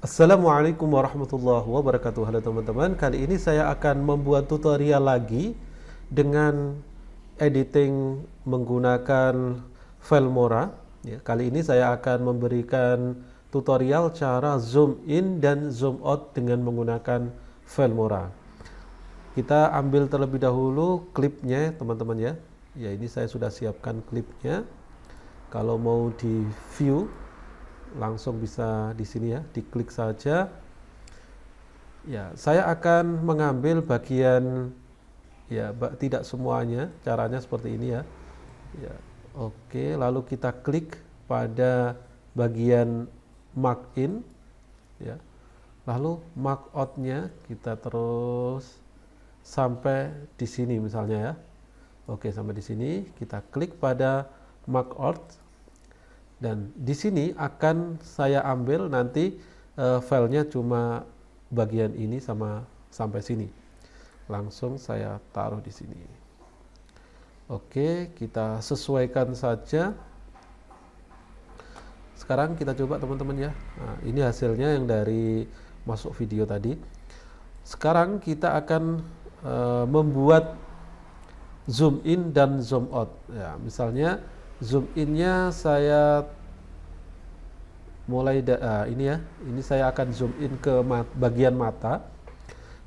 Assalamualaikum warahmatullahi wabarakatuh Halo teman-teman, kali ini saya akan membuat tutorial lagi dengan editing menggunakan Filmora ya, Kali ini saya akan memberikan tutorial cara zoom in dan zoom out dengan menggunakan Filmora Kita ambil terlebih dahulu klipnya teman-teman ya Ya ini saya sudah siapkan klipnya Kalau mau di view langsung bisa di sini ya diklik saja ya saya akan mengambil bagian ya tidak semuanya caranya seperti ini ya ya oke lalu kita klik pada bagian mark in ya lalu mark outnya kita terus sampai di sini misalnya ya oke sampai di sini kita klik pada mark out dan di sini akan saya ambil nanti uh, filenya cuma bagian ini sama sampai sini. Langsung saya taruh di sini. Oke, kita sesuaikan saja. Sekarang kita coba teman-teman ya. Nah, ini hasilnya yang dari masuk video tadi. Sekarang kita akan uh, membuat zoom in dan zoom out. Ya, misalnya zoom innya saya mulai da ah, ini ya ini saya akan zoom in ke mat bagian mata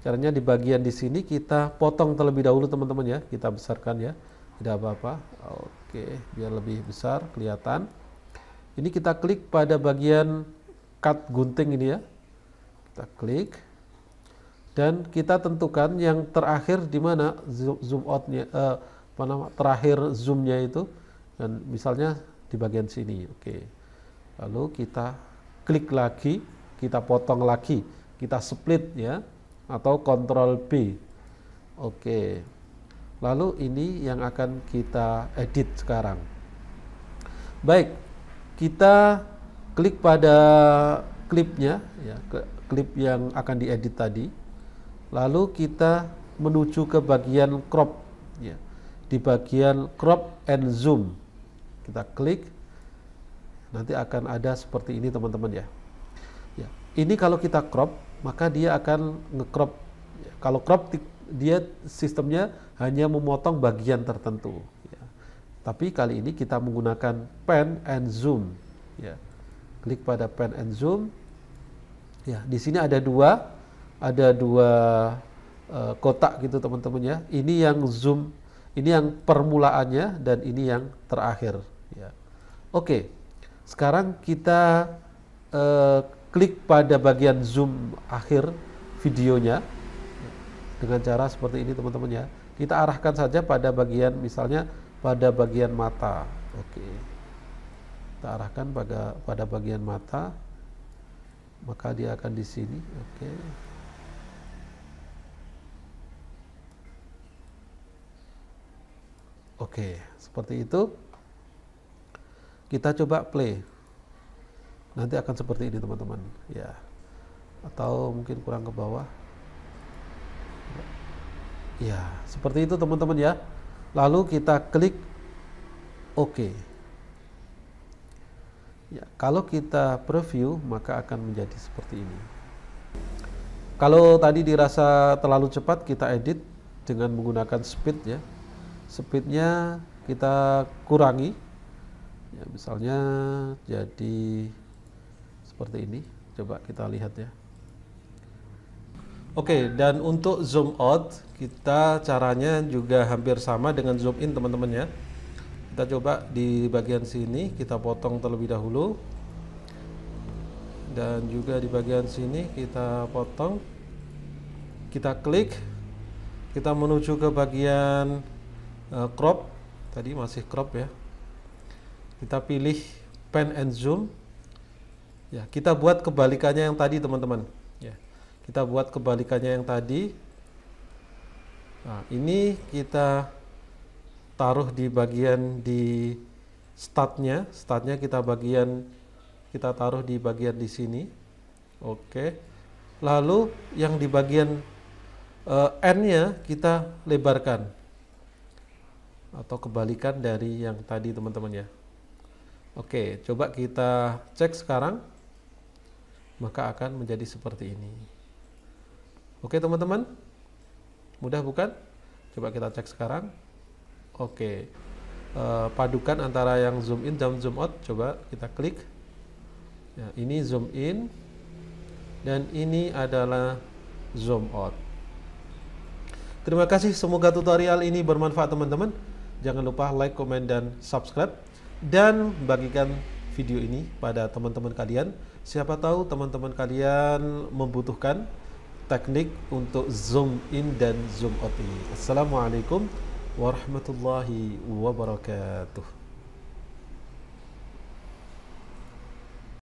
caranya di bagian di sini kita potong terlebih dahulu teman-teman ya kita besarkan ya tidak apa-apa oke biar lebih besar kelihatan ini kita klik pada bagian cut gunting ini ya kita klik dan kita tentukan yang terakhir di mana zoom, zoom outnya uh, apa nama terakhir zoomnya itu dan misalnya di bagian sini oke lalu kita klik lagi kita potong lagi kita split ya atau kontrol B oke lalu ini yang akan kita edit sekarang baik kita klik pada klipnya ya klip yang akan diedit tadi lalu kita menuju ke bagian crop ya di bagian crop and zoom kita klik nanti akan ada seperti ini teman-teman ya. ya ini kalau kita crop maka dia akan ngecrop ya, kalau crop dia sistemnya hanya memotong bagian tertentu ya. tapi kali ini kita menggunakan pen and zoom ya klik pada pen and zoom ya di sini ada dua ada dua eh, kotak gitu teman-teman ya ini yang zoom ini yang permulaannya dan ini yang terakhir Ya. Oke, sekarang kita uh, klik pada bagian zoom akhir videonya dengan cara seperti ini teman-teman ya. Kita arahkan saja pada bagian misalnya pada bagian mata. Oke. Kita arahkan pada pada bagian mata. Maka dia akan di sini. Oke. Oke, seperti itu. Kita coba play. Nanti akan seperti ini teman-teman. Ya. Atau mungkin kurang ke bawah. Ya, seperti itu teman-teman ya. Lalu kita klik OK. Ya, kalau kita preview maka akan menjadi seperti ini. Kalau tadi dirasa terlalu cepat kita edit dengan menggunakan speed ya. Speednya kita kurangi ya misalnya jadi seperti ini coba kita lihat ya Oke, dan untuk zoom out, kita caranya juga hampir sama dengan zoom in teman-teman ya. Kita coba di bagian sini, kita potong terlebih dahulu. Dan juga di bagian sini kita potong. Kita klik, kita menuju ke bagian uh, crop. Tadi masih crop ya kita pilih pen and zoom ya kita buat kebalikannya yang tadi teman-teman ya kita buat kebalikannya yang tadi nah ini kita taruh di bagian di statnya statnya kita bagian kita taruh di bagian di sini oke lalu yang di bagian uh, n-nya kita lebarkan atau kebalikan dari yang tadi teman-teman ya Oke, coba kita cek sekarang. Maka akan menjadi seperti ini. Oke, teman-teman. Mudah bukan? Coba kita cek sekarang. Oke. E, padukan antara yang zoom in dan zoom out. Coba kita klik. Ya, ini zoom in dan ini adalah zoom out. Terima kasih, semoga tutorial ini bermanfaat teman-teman. Jangan lupa like, komen, dan subscribe dan bagikan video ini pada teman-teman kalian. Siapa tahu teman-teman kalian membutuhkan teknik untuk zoom in dan zoom out ini. Assalamualaikum warahmatullahi wabarakatuh.